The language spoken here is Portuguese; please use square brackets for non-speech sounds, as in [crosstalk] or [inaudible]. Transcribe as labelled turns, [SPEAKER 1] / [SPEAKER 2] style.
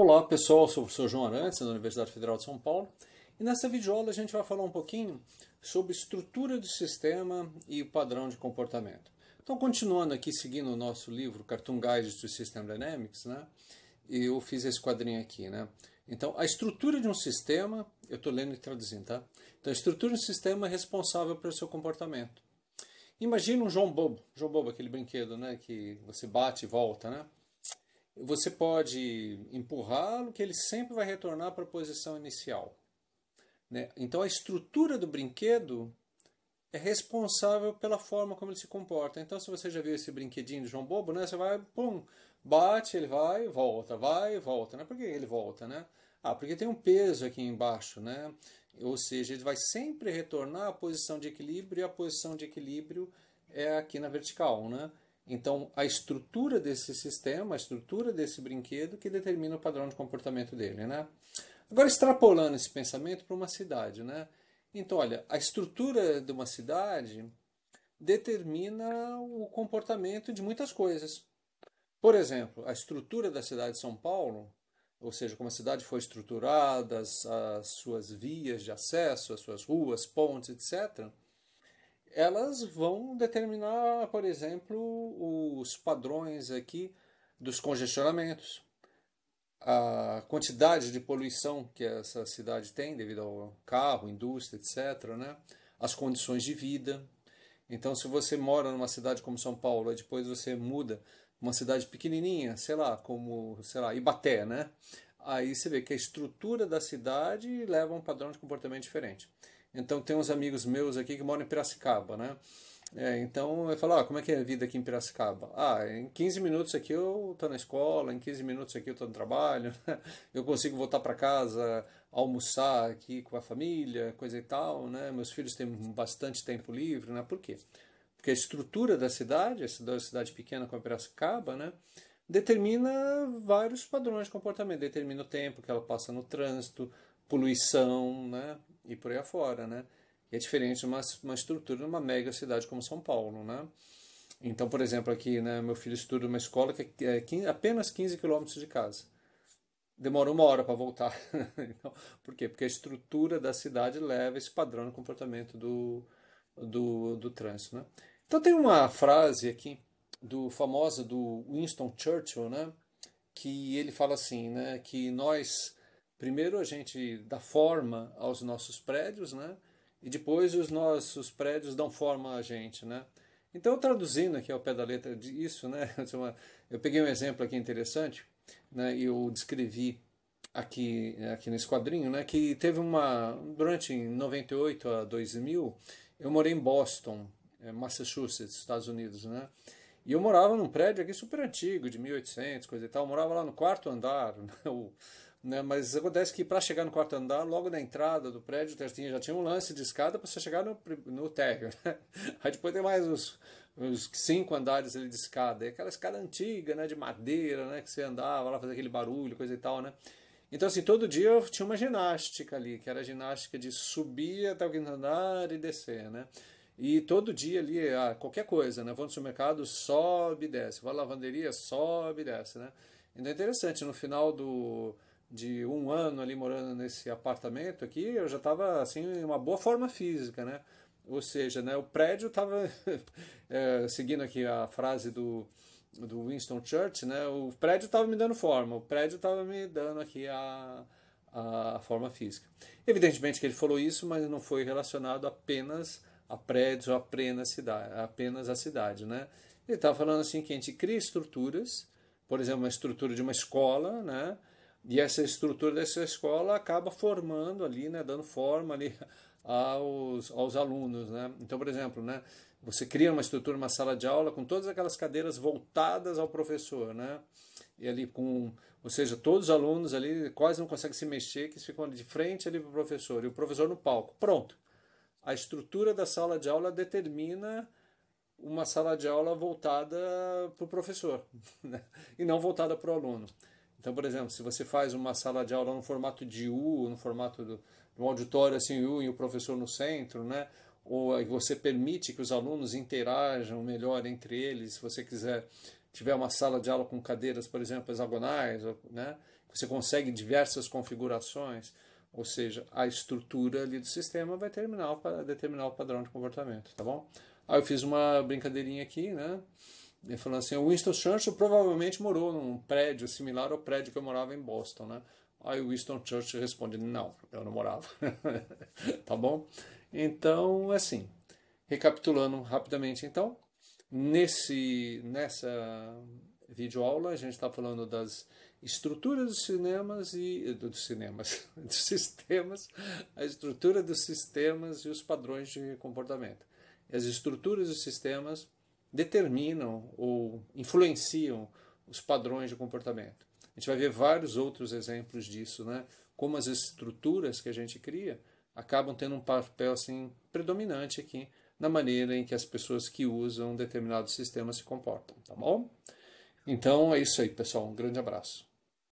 [SPEAKER 1] Olá pessoal, sou o professor João Arantes, da Universidade Federal de São Paulo, e nessa videoaula a gente vai falar um pouquinho sobre estrutura do sistema e padrão de comportamento. Então, continuando aqui, seguindo o nosso livro Cartoon Guide to System Dynamics, né, eu fiz esse quadrinho aqui. Né? Então, a estrutura de um sistema, eu estou lendo e traduzindo, tá? Então, a estrutura de um sistema é responsável pelo seu comportamento. Imagina um João Bobo, João Bobo, aquele brinquedo né, que você bate e volta, né? Você pode empurrá-lo, que ele sempre vai retornar para a posição inicial. Né? Então, a estrutura do brinquedo é responsável pela forma como ele se comporta. Então, se você já viu esse brinquedinho do João Bobo, né? Você vai, pum, bate, ele vai, volta, vai, volta, né? Por que ele volta, né? Ah, porque tem um peso aqui embaixo, né? Ou seja, ele vai sempre retornar à posição de equilíbrio e a posição de equilíbrio é aqui na vertical, né? Então, a estrutura desse sistema, a estrutura desse brinquedo que determina o padrão de comportamento dele, né? Agora, extrapolando esse pensamento para uma cidade, né? Então, olha, a estrutura de uma cidade determina o comportamento de muitas coisas. Por exemplo, a estrutura da cidade de São Paulo, ou seja, como a cidade foi estruturada, as, as suas vias de acesso, as suas ruas, pontes, etc., elas vão determinar, por exemplo, os padrões aqui dos congestionamentos, a quantidade de poluição que essa cidade tem devido ao carro, indústria, etc., né? as condições de vida. Então, se você mora numa cidade como São Paulo, e depois você muda uma cidade pequenininha, sei lá, como, sei lá, Ibaté, né? Aí você vê que a estrutura da cidade leva a um padrão de comportamento diferente. Então tem uns amigos meus aqui que moram em Piracicaba, né? É, então eu falo, ah, como é que é a vida aqui em Piracicaba? Ah, em 15 minutos aqui eu estou na escola, em 15 minutos aqui eu estou no trabalho, [laughs] eu consigo voltar para casa, almoçar aqui com a família, coisa e tal, né? Meus filhos têm bastante tempo livre, né? Por quê? Porque a estrutura da cidade, essa cidade, cidade pequena como Piracicaba, né? Determina vários padrões de comportamento, determina o tempo que ela passa no trânsito, poluição, né? e por aí afora, né? E é diferente de uma, uma estrutura numa mega cidade como São Paulo, né? Então, por exemplo, aqui, né, meu filho estuda numa escola que é 15, é apenas 15 quilômetros de casa. Demora uma hora para voltar. [laughs] então, por quê? Porque a estrutura da cidade leva esse padrão no comportamento do, do, do trânsito, né? Então tem uma frase aqui do famosa do Winston Churchill, né? Que ele fala assim, né? Que nós Primeiro a gente dá forma aos nossos prédios, né? E depois os nossos prédios dão forma a gente, né? Então, traduzindo aqui ao pé da letra disso, né? [laughs] É eu peguei um exemplo aqui interessante, né? E eu descrevi aqui, aqui nesse quadrinho, né? Que teve uma... Durante 98 a 2000, eu morei em Boston, eh, Massachusetts, Estados Unidos, né? E eu morava num prédio aqui super antigo, de 1800, coisa e tal. Eu morava lá no quarto andar, [laughs] né? o né? Mas acontece que para chegar no quarto andar, logo na entrada do prédio, já tinha, já tinha um lance de escada para você chegar no, no térreo. Né? [laughs] Aí depois tem mais uns, uns cinco andares de escada. É aquela escada antiga, né? de madeira, né? que você andava lá, fazia aquele barulho, coisa e tal. Né? Então, assim, todo dia eu tinha uma ginástica ali, que era a ginástica de subir até o quinto andar e descer, né? E todo dia ali, ah, qualquer coisa, né? Vou no supermercado, sobe e desce. Vou à lavanderia, sobe e desce, né? Então é interessante, no final do, de um ano ali morando nesse apartamento aqui, eu já estava assim em uma boa forma física, né? Ou seja, né, o prédio estava [laughs] é, seguindo aqui a frase do, do Winston Churchill, né? O prédio estava me dando forma, o prédio estava me dando aqui a, a forma física. Evidentemente que ele falou isso, mas não foi relacionado apenas a prédios, apenas cidade, apenas a cidade, né? Ele estava falando assim que a gente cria estruturas, por exemplo, uma estrutura de uma escola, né? E essa estrutura dessa escola acaba formando ali, né, dando forma ali [laughs] aos, aos alunos. Né? Então, por exemplo, né, você cria uma estrutura, uma sala de aula com todas aquelas cadeiras voltadas ao professor. Né? E ali com, ou seja, todos os alunos ali quase não conseguem se mexer, que ficam de frente ali para o professor, e o professor no palco. Pronto. A estrutura da sala de aula determina uma sala de aula voltada para o professor [laughs] né? e não voltada para o aluno. Então, por exemplo, se você faz uma sala de aula no formato de U, no formato do, um auditório assim U e o professor no centro, né? Ou você permite que os alunos interajam melhor entre eles, se você quiser tiver uma sala de aula com cadeiras, por exemplo, hexagonais, né? Você consegue diversas configurações, ou seja, a estrutura ali do sistema vai terminar para determinar o padrão de comportamento, tá bom? Aí ah, eu fiz uma brincadeirinha aqui, né? Ele falou assim: o Winston Churchill provavelmente morou num prédio similar ao prédio que eu morava em Boston, né? Aí o Winston Churchill responde: não, eu não morava. [laughs] tá bom? Então, assim, recapitulando rapidamente, então, nesse nessa videoaula a gente está falando das estruturas dos cinemas e eh, dos cinemas, [laughs] dos sistemas, a estrutura dos sistemas e os padrões de comportamento. As estruturas dos sistemas determinam ou influenciam os padrões de comportamento. A gente vai ver vários outros exemplos disso, né? Como as estruturas que a gente cria acabam tendo um papel assim predominante aqui na maneira em que as pessoas que usam determinado sistema se comportam, tá bom? Então é isso aí, pessoal. Um grande abraço.